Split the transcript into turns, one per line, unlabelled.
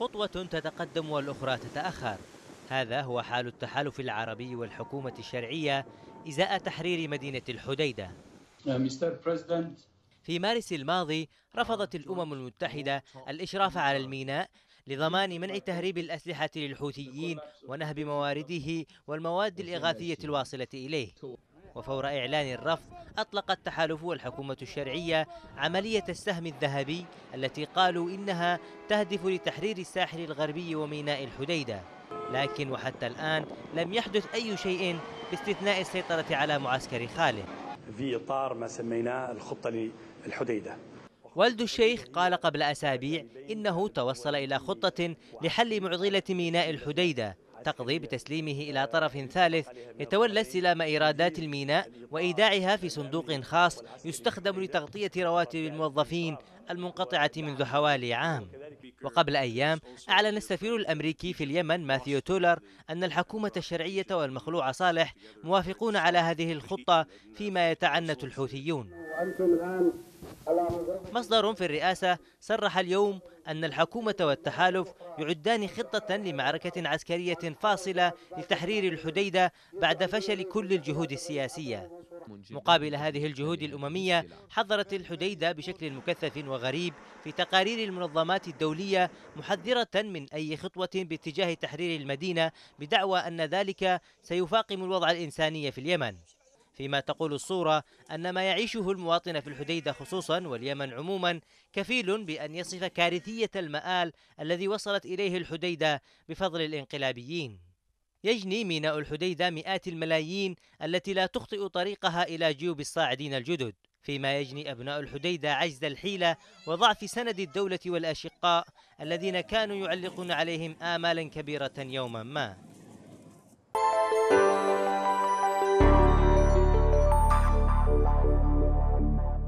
خطوة تتقدم والأخرى تتأخر هذا هو حال التحالف العربي والحكومة الشرعية إزاء تحرير مدينة الحديدة uh, في مارس الماضي رفضت الأمم المتحدة الإشراف على الميناء لضمان منع تهريب الأسلحة للحوثيين ونهب موارده والمواد الإغاثية الواصلة إليه وفور إعلان الرفض أطلقت تحالف والحكومة الشرعية عملية السهم الذهبي التي قالوا إنها تهدف لتحرير الساحل الغربي وميناء الحديدة لكن وحتى الآن لم يحدث أي شيء باستثناء السيطرة على معسكر خاله في إطار ما سميناه الخطة للحديدة والد الشيخ قال قبل أسابيع إنه توصل إلى خطة لحل معضلة ميناء الحديدة تقضي بتسليمه إلى طرف ثالث يتولى استلام إيرادات الميناء وإيداعها في صندوق خاص يستخدم لتغطية رواتب الموظفين المنقطعة منذ حوالي عام وقبل أيام أعلن السفير الأمريكي في اليمن ماثيو تولر أن الحكومة الشرعية والمخلوع صالح موافقون على هذه الخطة فيما يتعنت الحوثيون مصدر في الرئاسة صرح اليوم أن الحكومة والتحالف يعدان خطة لمعركة عسكرية فاصلة لتحرير الحديدة بعد فشل كل الجهود السياسية مقابل هذه الجهود الأممية حضرت الحديدة بشكل مكثف وغريب في تقارير المنظمات الدولية محذرة من أي خطوة باتجاه تحرير المدينة بدعوى أن ذلك سيفاقم الوضع الإنساني في اليمن فيما تقول الصورة أن ما يعيشه المواطن في الحديدة خصوصا واليمن عموما كفيل بأن يصف كارثية المآل الذي وصلت إليه الحديدة بفضل الانقلابيين يجني ميناء الحديدة مئات الملايين التي لا تخطئ طريقها إلى جيوب الصاعدين الجدد فيما يجني أبناء الحديدة عجز الحيلة وضعف سند الدولة والأشقاء الذين كانوا يعلقون عليهم آمالا كبيرة يوما ما